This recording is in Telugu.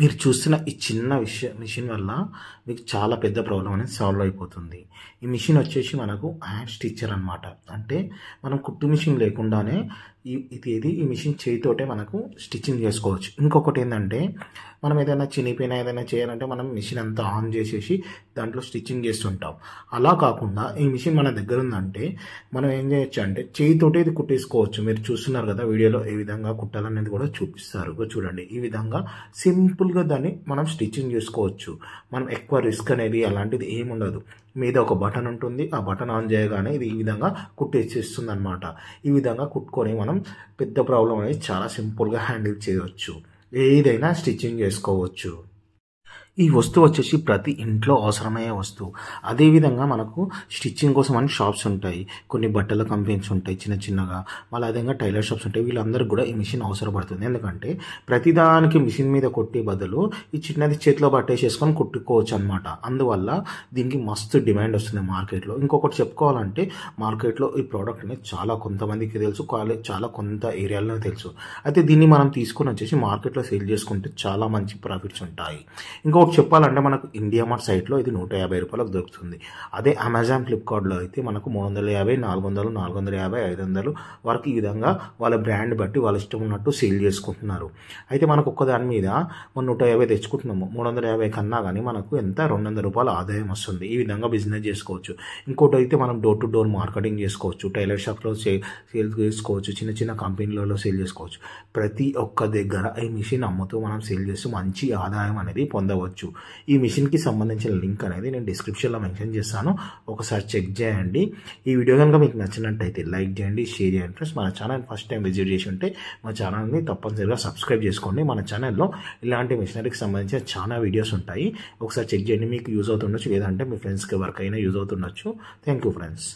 మీరు చూస్తున్న ఈ చిన్న విష మిషన్ వల్ల మీకు చాలా పెద్ద ప్రాబ్లం అనేది సాల్వ్ అయిపోతుంది ఈ మిషన్ వచ్చేసి మనకు హ్యాండ్ స్టిచ్చర్ అనమాట అంటే మనం కుట్టు మిషన్ లేకుండానే ఇది ఇది ఈ మిషన్ చేయితోటే మనకు స్టిచ్చింగ్ చేసుకోవచ్చు ఇంకొకటి ఏంటంటే మనం ఏదైనా చినిపోయిన ఏదైనా చేయాలంటే మనం మిషన్ అంతా ఆన్ చేసేసి దాంట్లో స్టిచ్చింగ్ చేస్తుంటాం అలా కాకుండా ఈ మిషన్ మన దగ్గర ఉందంటే మనం ఏం చేయొచ్చు అంటే చేయితోటే ఇది కుట్టేసుకోవచ్చు మీరు చూస్తున్నారు కదా వీడియోలో ఏ విధంగా కుట్టాలనేది కూడా చూపిస్తారు చూడండి ఈ విధంగా సింపుల్గా దాన్ని మనం స్టిచ్చింగ్ చేసుకోవచ్చు మనం ఎక్కువ రిస్క్ అనేది అలాంటిది ఏముండదు మీద ఒక బటన్ ఉంటుంది ఆ బటన్ ఆన్ చేయగానే ఇది ఈ విధంగా కుట్టేసేస్తుంది అనమాట ఈ విధంగా కుట్టుకొని మనం మనం పెద్ద ప్రాబ్లం అనేది చాలా సింపుల్గా హ్యాండిల్ చేయవచ్చు ఏదైనా స్టిచ్చింగ్ చేసుకోవచ్చు ఈ వస్తువు వచ్చేసి ప్రతి ఇంట్లో అవసరమయ్యే వస్తువు అదేవిధంగా మనకు స్టిచ్చింగ్ కోసం అని షాప్స్ ఉంటాయి కొన్ని బట్టల కంపెనీస్ ఉంటాయి చిన్న చిన్నగా మళ్ళీ అదేవిధంగా టైలర్ షాప్స్ ఉంటాయి వీళ్ళందరికీ కూడా ఈ మిషన్ అవసరపడుతుంది ఎందుకంటే ప్రతిదానికి మిషన్ మీద కొట్టే బదులు ఈ చిన్నది చేతిలో పట్టేసేసుకొని కుట్టుకోవచ్చు అనమాట అందువల్ల దీనికి మస్తు డిమాండ్ వస్తుంది మార్కెట్లో ఇంకొకటి చెప్పుకోవాలంటే మార్కెట్లో ఈ ప్రోడక్ట్ అనేది చాలా కొంతమందికి తెలుసు చాలా కొంత ఏరియాలోనే తెలుసు అయితే దీన్ని మనం తీసుకొని వచ్చేసి మార్కెట్లో సేల్ చేసుకుంటే చాలా మంచి ప్రాఫిట్స్ ఉంటాయి ఇంకో ఇంకొక చెప్పాలంటే మనకు ఇండియా మార్ట్ సైట్లో ఇది నూట యాభై రూపాయలకు దొరుకుతుంది అదే అమెజాన్ ఫ్లిప్కార్ట్లో అయితే మనకు మూడు వందల యాభై నాలుగు వందలు నాలుగు వందల యాభై ఐదు వందలు వరకు ఈ విధంగా వాళ్ళ బ్రాండ్ బట్టి వాళ్ళ ఇష్టం ఉన్నట్టు సేల్ చేసుకుంటున్నారు అయితే మనకు ఒక్క దాని మీద మనం నూట యాభై తెచ్చుకుంటున్నాము మూడు వందల యాభై కన్నా కానీ మనకు ఎంత రెండు వందల రూపాయల ఆదాయం వస్తుంది ఈ విధంగా బిజినెస్ చేసుకోవచ్చు ఇంకోటి అయితే మనం డోర్ టు డోర్ మార్కెటింగ్ చేసుకోవచ్చు టైలర్ షాప్లో సేల్ సేల్ చేసుకోవచ్చు చిన్న చిన్న కంపెనీలలో సేల్ చేసుకోవచ్చు ప్రతి ఒక్క దగ్గర ఈ మిషన్ అమ్ముతూ మనం సేల్ చేస్తూ మంచి ఆదాయం అనేది పొందవచ్చు చేసుకోవచ్చు ఈ మిషన్కి సంబంధించిన లింక్ అనేది నేను డిస్క్రిప్షన్లో మెన్షన్ చేస్తాను ఒకసారి చెక్ చేయండి ఈ వీడియో కనుక మీకు నచ్చినట్టయితే లైక్ చేయండి షేర్ చేయండి ఫ్రెండ్స్ మన ఛానల్ ఫస్ట్ టైం విజిట్ చేసి ఉంటే మా ఛానల్ని తప్పనిసరిగా సబ్స్క్రైబ్ చేసుకోండి మన ఛానల్లో ఇలాంటి మిషనరీకి సంబంధించిన చాలా వీడియోస్ ఉంటాయి ఒకసారి చెక్ చేయండి మీకు యూజ్ అవుతుండొచ్చు లేదంటే మీ ఫ్రెండ్స్కి వర్క్ అయినా యూజ్ అవుతుండొచ్చు థ్యాంక్ యూ ఫ్రెండ్స్